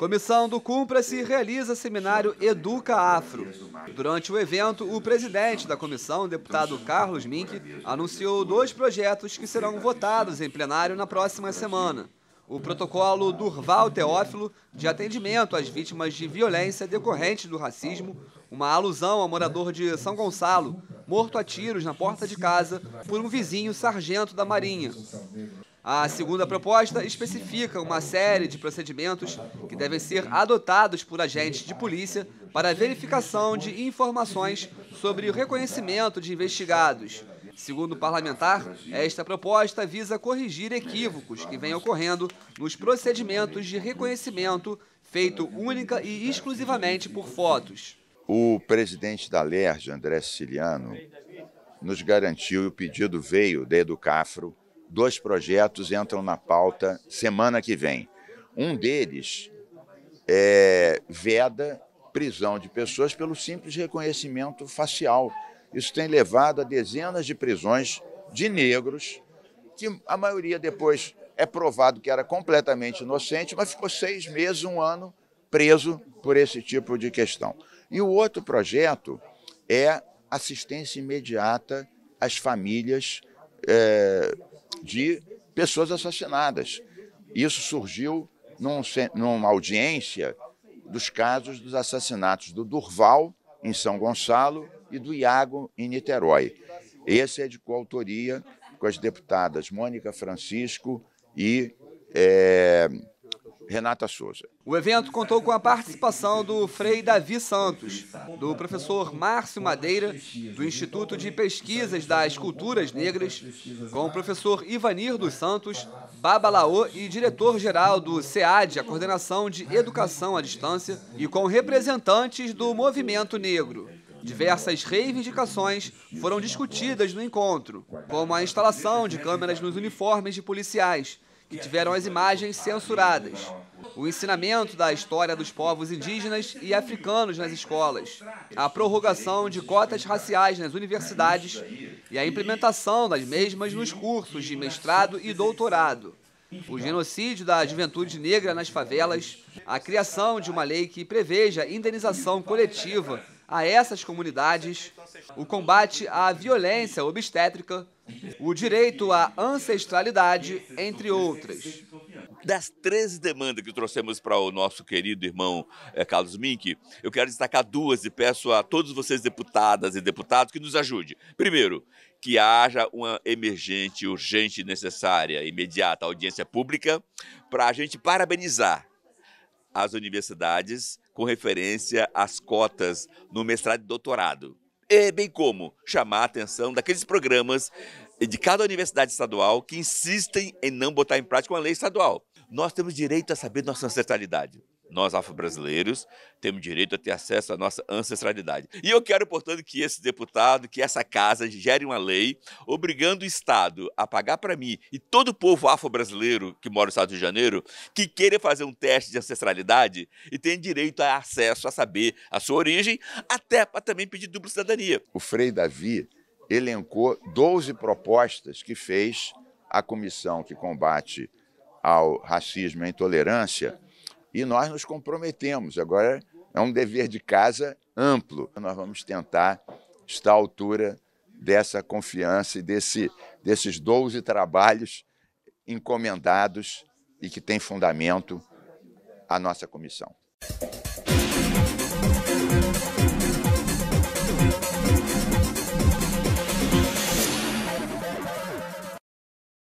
Comissão do Cumpra-se realiza seminário Educa Afro. Durante o evento, o presidente da comissão, deputado Carlos Mink, anunciou dois projetos que serão votados em plenário na próxima semana. O protocolo Durval Teófilo de atendimento às vítimas de violência decorrente do racismo, uma alusão ao morador de São Gonçalo, morto a tiros na porta de casa por um vizinho sargento da Marinha. A segunda proposta especifica uma série de procedimentos que devem ser adotados por agentes de polícia para verificação de informações sobre o reconhecimento de investigados. Segundo o parlamentar, esta proposta visa corrigir equívocos que vêm ocorrendo nos procedimentos de reconhecimento feito única e exclusivamente por fotos. O presidente da LERJ, André Siciliano, nos garantiu e o pedido veio da Educafro dois projetos entram na pauta semana que vem. Um deles é, veda prisão de pessoas pelo simples reconhecimento facial. Isso tem levado a dezenas de prisões de negros, que a maioria depois é provado que era completamente inocente, mas ficou seis meses, um ano preso por esse tipo de questão. E o outro projeto é assistência imediata às famílias é, de pessoas assassinadas. Isso surgiu num, numa audiência dos casos dos assassinatos do Durval, em São Gonçalo, e do Iago, em Niterói. Esse é de coautoria com as deputadas Mônica Francisco e é, Renata Souza. O evento contou com a participação do Frei Davi Santos, do professor Márcio Madeira, do Instituto de Pesquisas das Culturas Negras, com o professor Ivanir dos Santos, Babalaô e diretor-geral do SEAD, a Coordenação de Educação à Distância, e com representantes do movimento negro. Diversas reivindicações foram discutidas no encontro, como a instalação de câmeras nos uniformes de policiais, que tiveram as imagens censuradas. O ensinamento da história dos povos indígenas e africanos nas escolas, a prorrogação de cotas raciais nas universidades e a implementação das mesmas nos cursos de mestrado e doutorado o genocídio da juventude negra nas favelas, a criação de uma lei que preveja indenização coletiva a essas comunidades o combate à violência obstétrica, o direito à ancestralidade, entre outras. Das 13 demandas que trouxemos para o nosso querido irmão eh, Carlos Mink, eu quero destacar duas e peço a todos vocês, deputadas e deputados, que nos ajude. Primeiro, que haja uma emergente, urgente, necessária, imediata audiência pública para a gente parabenizar as universidades com referência às cotas no mestrado e doutorado e é bem como chamar a atenção daqueles programas de cada universidade estadual que insistem em não botar em prática uma lei estadual. Nós temos direito a saber nossa ancestralidade. Nós, afro-brasileiros, temos direito a ter acesso à nossa ancestralidade. E eu quero, portanto, que esse deputado, que essa casa gere uma lei obrigando o Estado a pagar para mim e todo o povo afro-brasileiro que mora no Estado de Janeiro que queira fazer um teste de ancestralidade e tenha direito a acesso a saber a sua origem, até para também pedir dupla cidadania. O Frei Davi elencou 12 propostas que fez a comissão que combate ao racismo e à intolerância e nós nos comprometemos. Agora é um dever de casa amplo. Nós vamos tentar estar à altura dessa confiança e desse, desses 12 trabalhos encomendados e que têm fundamento a nossa comissão.